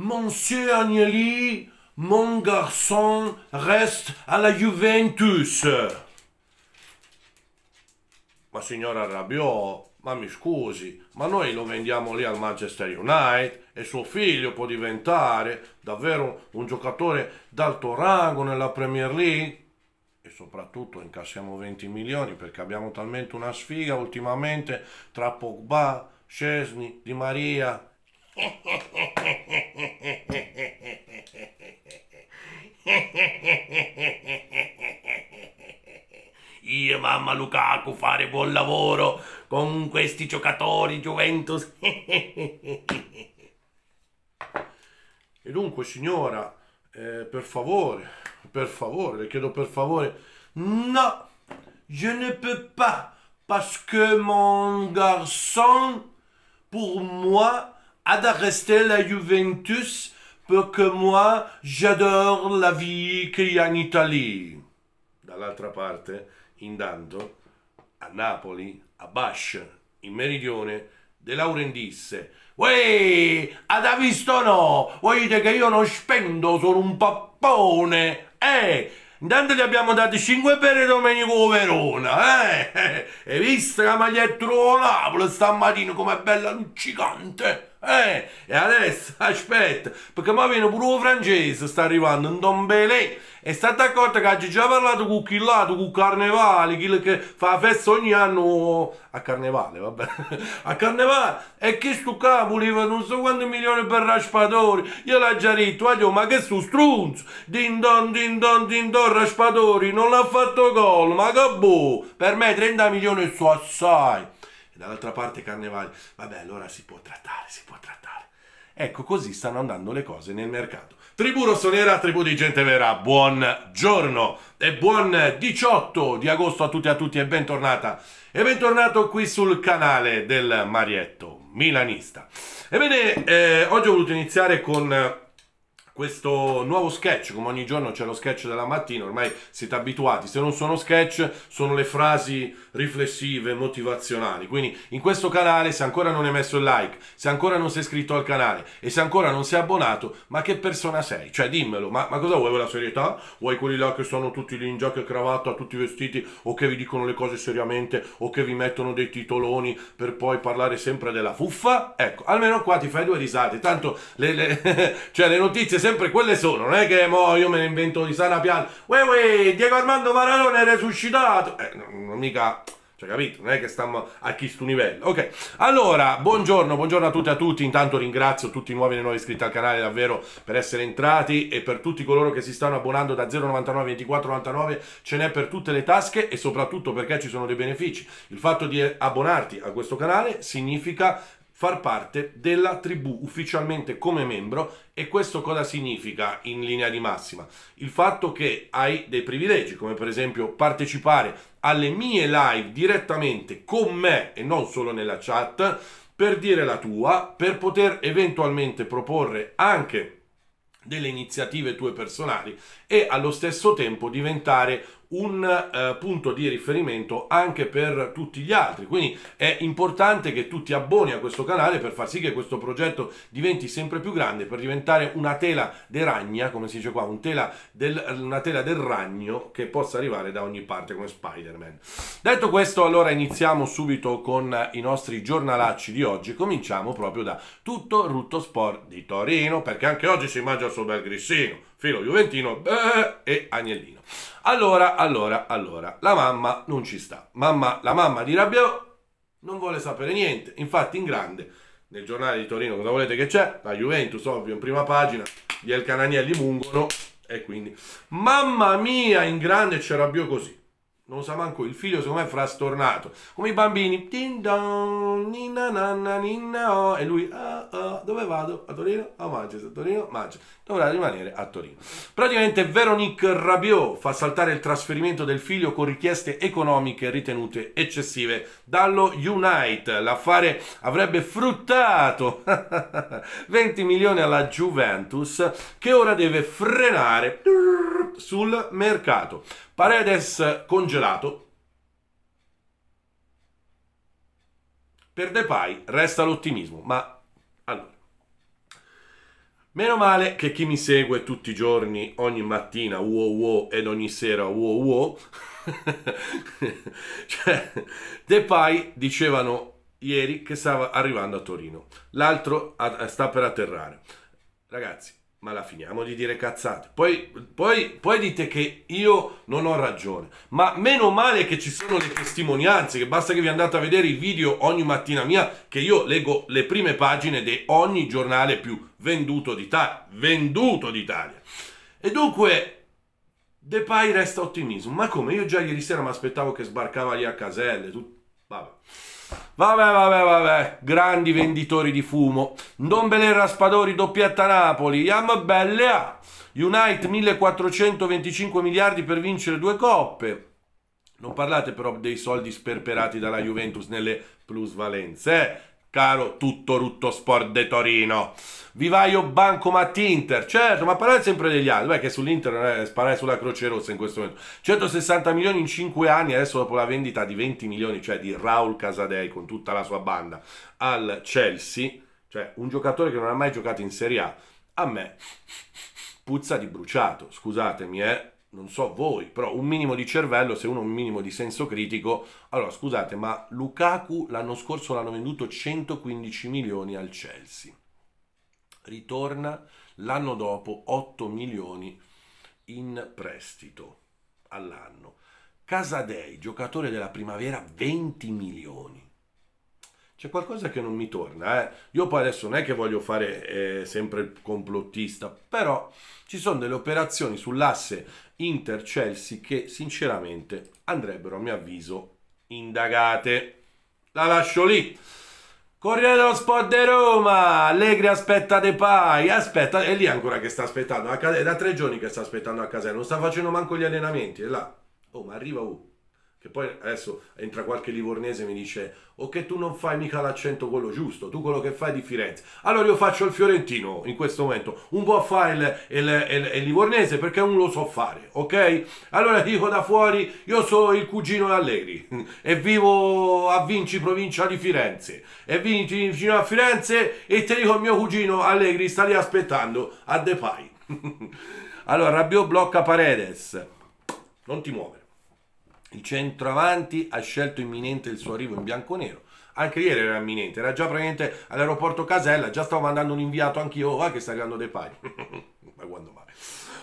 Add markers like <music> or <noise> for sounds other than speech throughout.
Monsieur Agnelli, mon garçon reste alla Juventus. Ma signora Rabiot, ma mi scusi, ma noi lo vendiamo lì al Manchester United e suo figlio può diventare davvero un giocatore d'alto rango nella Premier League? E soprattutto incassiamo 20 milioni perché abbiamo talmente una sfiga ultimamente tra Pogba, Scesni, Di Maria. <laughs> mamma Lukaku fare buon lavoro con questi giocatori Juventus. <laughs> e dunque signora, eh, per favore, per favore, le chiedo per favore, no, je ne peux pas, parce que mon garçon, pour moi, a d'arrêter la Juventus, perché moi, j'adore la vie qu'il y a in Italie. Dall'altra parte, Intanto a Napoli, a Bash, in meridione, De Lauren disse Uè, ha visto no? Voi dite che io non spendo, solo un pappone! Eh! Intanto gli abbiamo dato cinque pere Domenico Verona, eh? <laughs> E vista la maglietta Napoli stamattina com'è bella luccicante! Eh, e adesso <laughs> aspetta, perché ma viene pure un francese, sta arrivando, un Don Belè. E state d'accordo che ha già parlato con chi là, con Carnevale, chi che fa festa ogni anno a Carnevale, vabbè, <laughs> a Carnevale. E chi sto capo voleva non so quanti milioni per raspatori. Io l'ho già detto, aglio, ah, ma che sto strunzo. Din don, din don, din don, raspatori, non l'ha fatto gol, ma che boh. Per me 30 milioni sono assai dall'altra parte Carnevale, vabbè allora si può trattare, si può trattare. Ecco così stanno andando le cose nel mercato. Tribù rossonera, tribù di gente vera, buon giorno e buon 18 di agosto a tutti e a tutti e bentornata. E bentornato qui sul canale del Marietto Milanista. Ebbene, eh, oggi ho voluto iniziare con questo nuovo sketch, come ogni giorno c'è lo sketch della mattina, ormai siete abituati, se non sono sketch sono le frasi riflessive, motivazionali, quindi in questo canale se ancora non hai messo il like, se ancora non sei iscritto al canale e se ancora non sei abbonato, ma che persona sei? Cioè dimmelo, ma, ma cosa vuoi vuoi la serietà? Vuoi quelli là che sono tutti lì in giacca e cravatta, tutti vestiti o che vi dicono le cose seriamente o che vi mettono dei titoloni per poi parlare sempre della fuffa? Ecco, almeno qua ti fai due risate, tanto le, le, <laughs> cioè, le notizie sempre quelle sono, non è che mo io me ne invento di sana piano. Uè, uè, Diego Armando Maradona è resuscitato. Eh, non, non mica... Cioè, capito? Non è che stiamo a questo livello. Ok, allora, buongiorno, buongiorno a tutti e a tutti. Intanto ringrazio tutti i nuovi e i nuovi iscritti al canale, davvero, per essere entrati e per tutti coloro che si stanno abbonando da 0,99 24,99. Ce n'è per tutte le tasche e soprattutto perché ci sono dei benefici. Il fatto di abbonarti a questo canale significa far parte della tribù ufficialmente come membro e questo cosa significa in linea di massima? Il fatto che hai dei privilegi come per esempio partecipare alle mie live direttamente con me e non solo nella chat per dire la tua, per poter eventualmente proporre anche delle iniziative tue personali e allo stesso tempo diventare un eh, punto di riferimento anche per tutti gli altri. Quindi è importante che tu ti abboni a questo canale per far sì che questo progetto diventi sempre più grande, per diventare una tela de ragna, come si dice qua, un tela del, una tela del ragno che possa arrivare da ogni parte come Spider-Man. Detto questo, allora iniziamo subito con i nostri giornalacci di oggi. Cominciamo proprio da tutto Rutto Sport di Torino, perché anche oggi si mangia il suo bel grissino, filo juventino beh, e agnellino. Allora, allora, allora, la mamma non ci sta. Mamma, la mamma di Rabiot non vuole sapere niente. Infatti, in grande, nel giornale di Torino, cosa volete che c'è? La Juventus, ovvio, in prima pagina, gli El Cananielli mungono e quindi, mamma mia, in grande c'è Rabiot così non lo sa manco il figlio, secondo me è frastornato. Come i bambini, din don, ninna nanna, ninna oh. E lui, ah, ah, dove vado? A Torino? A Manchester, Torino, Manchester. Dovrà rimanere a Torino. Praticamente Veronique Rabiot fa saltare il trasferimento del figlio con richieste economiche ritenute eccessive dallo Unite. L'affare avrebbe fruttato 20 <laughs> milioni alla Juventus che ora deve frenare sul mercato. Paredes congelato. Per Depay resta l'ottimismo, ma allora. Meno male che chi mi segue tutti i giorni, ogni mattina, wow wow, ed ogni sera, wow wow, <laughs> cioè, Depay dicevano ieri che stava arrivando a Torino, l'altro sta per atterrare. Ragazzi, ma la finiamo di dire cazzate. Poi, poi, poi, dite che io non ho ragione. Ma meno male che ci sono le testimonianze, che basta che vi andate a vedere i video ogni mattina mia, che io leggo le prime pagine di ogni giornale più venduto d'Italia. Venduto d'Italia. E dunque, De Pai resta ottimismo. Ma come? Io già ieri sera mi aspettavo che sbarcava lì a Caselle. Tutto... Vabbè. Vabbè, vabbè, vabbè, grandi venditori di fumo. Don Belè Raspadori, doppietta Napoli, Yam Bellea. Unite 1425 miliardi per vincere due coppe. Non parlate però dei soldi sperperati dalla Juventus nelle plusvalenze. Eh? caro tutto rutto sport de Torino. Vivaio Bancomat Inter, certo, ma parlare sempre degli altri, beh che sull'Inter non è sparare sulla Croce Rossa in questo momento. 160 milioni in 5 anni, adesso dopo la vendita di 20 milioni, cioè di Raul Casadei con tutta la sua banda al Chelsea, cioè un giocatore che non ha mai giocato in Serie A, a me puzza di bruciato, scusatemi, eh non so voi, però un minimo di cervello, se uno ha un minimo di senso critico, allora scusate, ma Lukaku l'anno scorso l'hanno venduto 115 milioni al Chelsea. Ritorna l'anno dopo 8 milioni in prestito all'anno. Casadei, giocatore della primavera, 20 milioni. C'è qualcosa che non mi torna, eh? Io poi adesso non è che voglio fare eh, sempre il complottista, però ci sono delle operazioni sull'asse Inter-Chelsea che sinceramente andrebbero a mio avviso indagate. La lascio lì. Corriere dello Sport di Roma, Allegri aspetta De Pai, aspetta, è lì ancora che sta aspettando, è da tre giorni che sta aspettando a casa, non sta facendo manco gli allenamenti, è là. Oh, ma arriva U. Che poi adesso entra qualche livornese e mi dice: O oh, che tu non fai mica l'accento quello giusto, tu quello che fai è di Firenze. Allora io faccio il fiorentino in questo momento, un po' a fare il, il, il, il, livornese perché non lo so fare, ok? Allora dico da fuori: Io sono il cugino Allegri e vivo a Vinci, provincia di Firenze. E Vinci, vicino a Firenze, e te dico: Mio cugino Allegri sta lì aspettando a Depay. <laughs> allora, Rabiot blocca Paredes. Non ti muove. Il centravanti ha scelto imminente il suo arrivo in bianco-nero. Anche ieri era imminente, era già praticamente all'aeroporto Casella, già stavo mandando un inviato anch'io, va oh, che sta arrivando De Pai. <laughs> ma quando mai?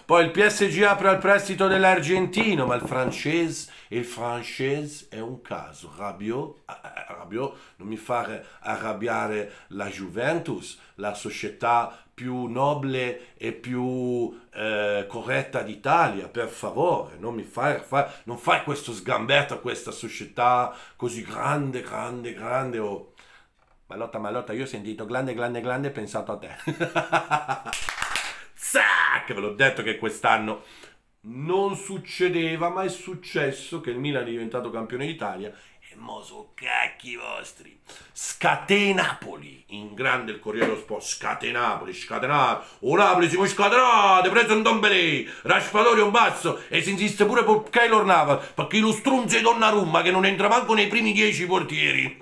Poi il PSG apre al prestito dell'argentino, ma il francese e il francese è un caso. Rabiot, Rabiot non mi fa arrabbiare la Juventus, la società più nobile e più eh, corretta d'Italia, per favore, non mi fai, fai, non fai questo sgambetto a questa società così grande, grande, grande. Oh. Malotta, malotta, io ho sentito grande, grande, grande, pensato a te. <laughs> Zac, ve l'ho detto che quest'anno non succedeva, ma è successo che il Milan è diventato campione d'Italia e mo moso cacchi vostri. Scatenapoli, in grande il Corriere dello Sport, scatenapoli, scatenapoli, o Napoli si può scatenare, preso un dombelì, Raspadori un basso e si insiste pure per Keylor Nava, perché lo strunze Donnarumma che non entra manco nei primi dieci portieri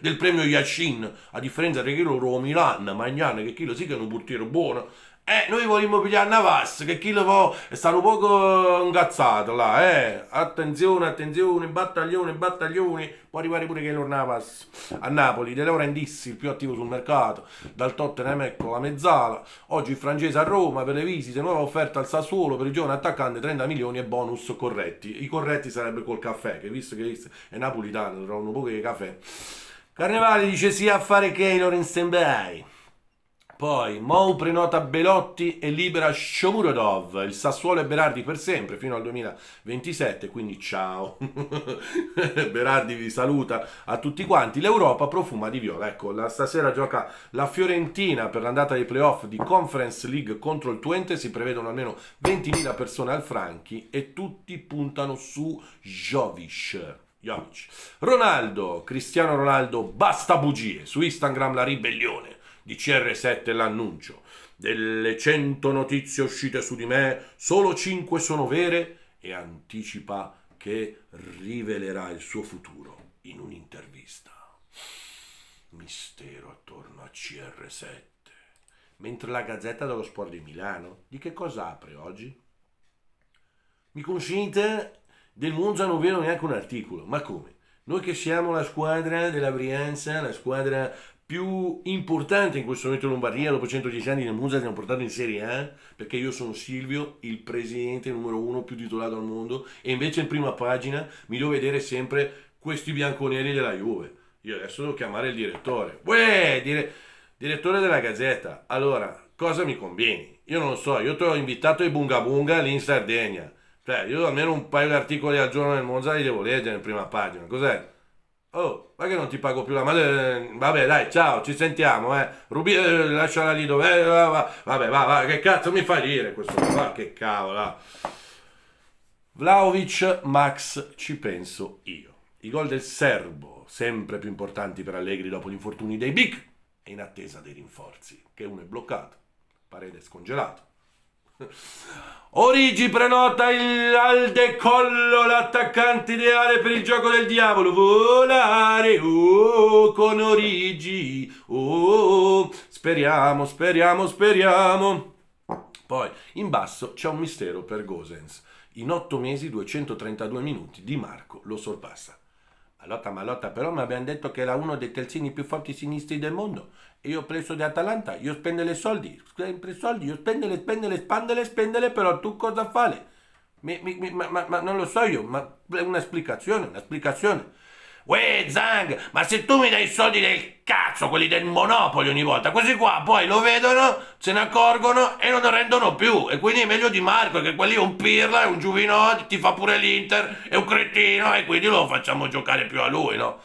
del premio Yashin, a differenza di quello Milan, Magnano, che chi lo sì che è un portiere buono, eh, noi vogliamo pigliare Navas, che chi lo fa? è stato un poco ingazzato là, eh. Attenzione, attenzione, battaglioni, battaglioni. Può arrivare pure Keylor Navas a Napoli. De Laurentiis, il più attivo sul mercato, dal Tottenham ecco la mezzala. Oggi il francese a Roma per le visite, nuova offerta al Sassuolo per il giovane attaccante, 30 milioni e bonus corretti. I corretti sarebbe col caffè, che visto che è napolitano, trovano poche caffè. Carnevale dice sì a fare Keylor in stand-by. Poi Mou prenota Belotti e libera Shomurodov. Il Sassuolo e Berardi per sempre fino al 2027. Quindi ciao. <laughs> Berardi vi saluta a tutti quanti. L'Europa profuma di viola. Ecco, la, stasera gioca la Fiorentina per l'andata dei playoff di Conference League contro il Twente. Si prevedono almeno 20.000 persone al Franchi e tutti puntano su Jovic. Jovic. Ronaldo, Cristiano Ronaldo, basta bugie. Su Instagram la ribellione di CR7 l'annuncio. Delle 100 notizie uscite su di me, solo 5 sono vere e anticipa che rivelerà il suo futuro in un'intervista. Mistero attorno a CR7. Mentre la Gazzetta dello Sport di Milano, di che cosa apre oggi? Mi consente, del Monza non vedo neanche un articolo, ma come? Noi che siamo la squadra della Brianza, la squadra più importante in questo momento in Lombardia, dopo 110 anni nel Monza, abbiamo portato in Serie A, perché io sono Silvio, il presidente numero uno più titolato al mondo, e invece in prima pagina mi devo vedere sempre questi bianconeri della Juve. Io adesso devo chiamare il direttore. Uè, dire, direttore della Gazzetta, allora, cosa mi convieni? Io non lo so, io ti ho invitato ai Bunga Bunga lì in Sardegna. Cioè, io almeno un paio di articoli al giorno nel Monza li devo leggere in prima pagina. Cos'è? Oh, ma che non ti pago più la madre? Eh, vabbè, dai, ciao, ci sentiamo, eh. Rubi, eh, lasciala lì dove. Eh, va, va, vabbè, va, va, che cazzo mi fa dire questo qua? Che cavolo, Vlaovic, Max, ci penso io. I gol del serbo, sempre più importanti per Allegri dopo gli infortuni dei Big e in attesa dei rinforzi, che uno è bloccato, parete scongelato, Origi prenota il, al decollo l'attaccante ideale per il gioco del diavolo. Volare oh, con Origi. Oh, speriamo, speriamo, speriamo. Poi in basso c'è un mistero per Gosens. In 8 mesi 232 minuti Di Marco lo sorpassa. Malotta, Malotta, però mi abbiamo detto che era uno dei terzini più forti sinistri del mondo. E io ho preso di Atalanta, io spendo le soldi, sempre soldi, io spendele, spendele, spandele, spendele, però tu cosa fai? Ma, ma, ma, non lo so io, ma una spiegazione, una spiegazione. Uè, Zang, ma se tu mi dai i soldi del cazzo, quelli del Monopoli ogni volta, questi qua poi lo vedono, se ne accorgono e non ne rendono più. E quindi è meglio di Marco, che quelli è un pirla, è un giuvinò, ti fa pure l'Inter, è un cretino e quindi lo facciamo giocare più a lui, no?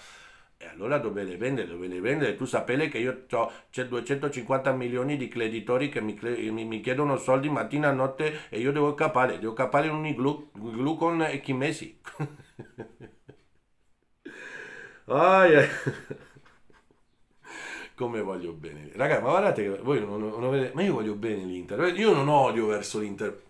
E allora dove le vende? Dove le vende? Tu sapete che io ho 250 milioni di creditori che mi, mi, mi, chiedono soldi mattina e notte e io devo capare, devo capare un igloo, igloo con Chimesi. <laughs> Ah, eh. yeah. Come voglio bene. ragazzi. ma guardate che voi non, non vedete... Ma io voglio bene l'Inter. Io non odio verso l'Inter.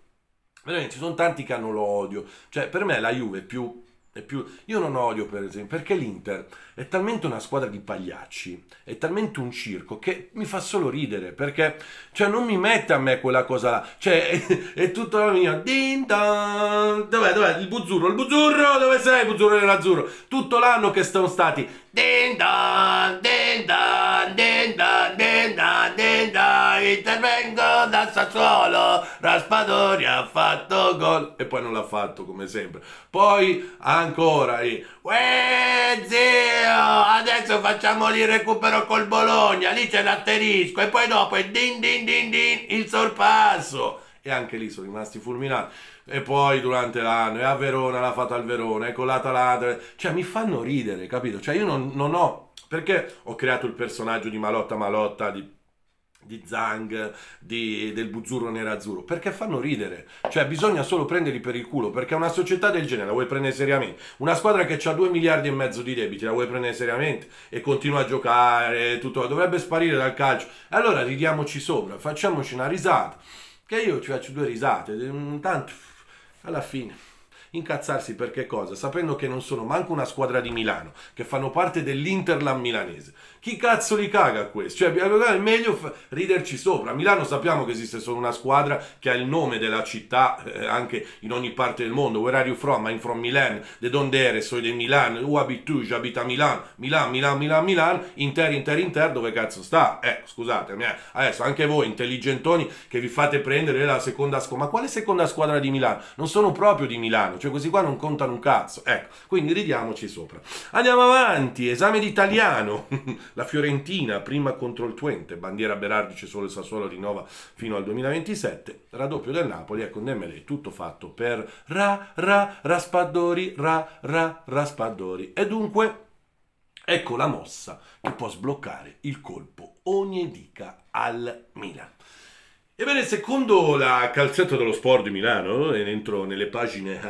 Veramente, ci sono tanti che hanno l'odio. Cioè, per me la Juve è più più... Io non odio per esempio perché l'Inter è talmente una squadra di pagliacci, è talmente un circo che mi fa solo ridere perché cioè, non mi mette a me quella cosa là, cioè <laughs> è, è tutta la mia din don, dov'è, dov'è il buzzurro, il buzzurro, dove sei il buzzurro nell'azzurro? Tutto l'anno che sono stati din don, din don, din don, din don, din don, intervengo Sassuolo, Raspadori ha fatto gol e poi non l'ha fatto come sempre. Poi ancora lì, uè zio, adesso facciamo lì recupero col Bologna, lì c'è l'asterisco e poi dopo è din din din din il sorpasso e anche lì sono rimasti fulminati. E poi durante l'anno, e a Verona l'ha fatta al Verona, e con l'Atalanta, cioè mi fanno ridere, capito? Cioè io non, non ho, perché ho creato il personaggio di Malotta Malotta, di di Zang, di, del Buzzurro Nerazzurro, perché fanno ridere. Cioè bisogna solo prenderli per il culo, perché una società del genere la vuoi prendere seriamente. Una squadra che ha 2 miliardi e mezzo di debiti, la vuoi prendere seriamente e continua a giocare, tutto, dovrebbe sparire dal calcio. Allora ridiamoci sopra, facciamoci una risata. Che io cioè, ci faccio due risate, mm, tanto alla fine. Incazzarsi perché cosa? Sapendo che non sono manco una squadra di Milano, che fanno parte dell'Interland milanese. Chi cazzo li caga questo? Cioè, è meglio riderci sopra. A Milano sappiamo che esiste solo una squadra che ha il nome della città eh, anche in ogni parte del mondo. Where are you from? I'm from Milan. De donde eres? Soy de Milan. U abitu, abita Milan. Milan, Milan, Milan, Milan. Inter, Inter, Inter. Dove cazzo sta? Eh, scusatemi. Eh. Adesso anche voi, intelligentoni, che vi fate prendere la seconda squadra. Ma quale seconda squadra di Milano? Non sono proprio di Milano. Cioè questi qua non contano un cazzo. Ecco, quindi ridiamoci sopra. Andiamo avanti, esame di italiano. <laughs> La Fiorentina, prima contro il Twente, bandiera Berardi c'è solo il Sassuolo rinnova fino al 2027. Raddoppio del Napoli, ecco Dembélé, tutto fatto per ra ra raspadori, ra ra raspadori. E dunque... Ecco la mossa che può sbloccare il colpo ogni dica al Milan. Ebbene, secondo la calzetta dello sport di Milano, entro nelle pagine a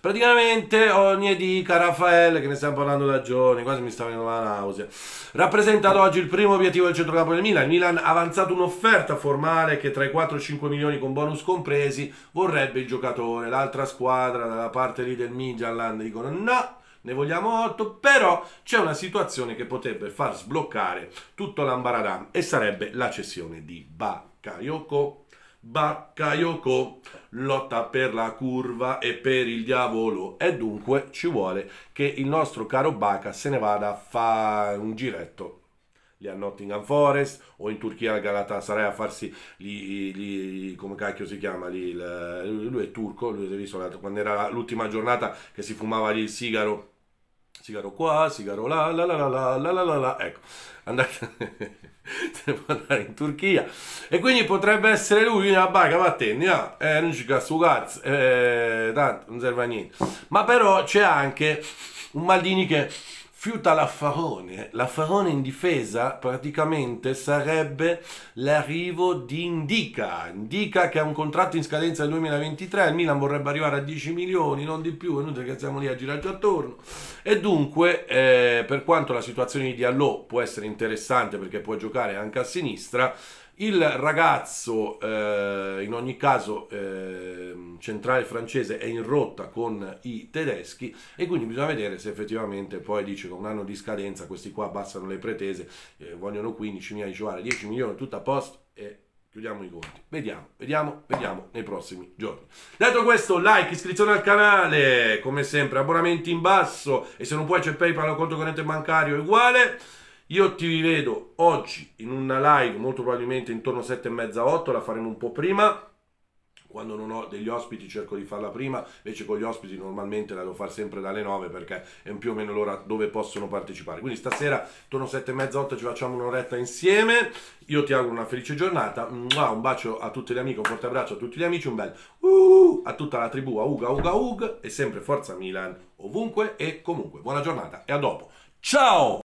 praticamente ogni dica Raffaele, che ne stiamo parlando da giorni, quasi mi sta venendo la nausea, rappresentato oggi il primo obiettivo del centrocampo del Milan. Il Milan ha avanzato un'offerta formale che tra i 4 e i 5 milioni con bonus compresi vorrebbe il giocatore. L'altra squadra, dalla parte lì del Midland, dicono no, ne vogliamo 8, però c'è una situazione che potrebbe far sbloccare tutto l'ambaradam e sarebbe la cessione di Ba. Bakayoko. Bakayoko lotta per la curva e per il diavolo e dunque ci vuole che il nostro caro Baka se ne vada a fare un giretto lì a Nottingham Forest o in Turchia al Galatasaray a farsi lì, lì, come cacchio si chiama lì, lui è turco, lui è visto quando era l'ultima giornata che si fumava lì il sigaro sigaro qua, sigaro là, la la la la la la la ecco, andate, se <laughs> ne può andare in Turchia, e quindi potrebbe essere lui, una ah, baga, va a te, no, ah, eh, non ci cazzo cazzo, eh, tanto, non serve a niente, ma però c'è anche un Maldini che fiuta Laffarone. Laffarone in difesa praticamente sarebbe l'arrivo di Indica. Indica che ha un contratto in scadenza del 2023, il Milan vorrebbe arrivare a 10 milioni, non di più, è inutile che stiamo lì a girare già attorno. E dunque, eh, per quanto la situazione di Diallo può essere interessante perché può giocare anche a sinistra, il ragazzo, eh, in ogni caso, eh, centrale francese è in rotta con i tedeschi e quindi bisogna vedere se effettivamente poi dice con un anno di scadenza questi qua abbassano le pretese, eh, vogliono 15 milioni, giovane 10 milioni, tutto a posto e chiudiamo i conti. Vediamo, vediamo, vediamo nei prossimi giorni. Detto questo, like, iscrizione al canale, come sempre, abbonamenti in basso e se non puoi c'è PayPal o conto corrente bancario è uguale. Io ti rivedo oggi in una live, molto probabilmente intorno alle 7 e mezza 8, la faremo un po' prima. Quando non ho degli ospiti cerco di farla prima, invece con gli ospiti normalmente la devo fare sempre dalle 9 perché è più o meno l'ora dove possono partecipare. Quindi stasera intorno alle 7 e mezza 8 ci facciamo un'oretta insieme. Io ti auguro una felice giornata. Un bacio a tutti gli amici, un forte abbraccio a tutti gli amici, un bel uh, a tutta la tribù, a Uga Uga Ug e sempre Forza Milan ovunque e comunque. Buona giornata e a dopo. Ciao!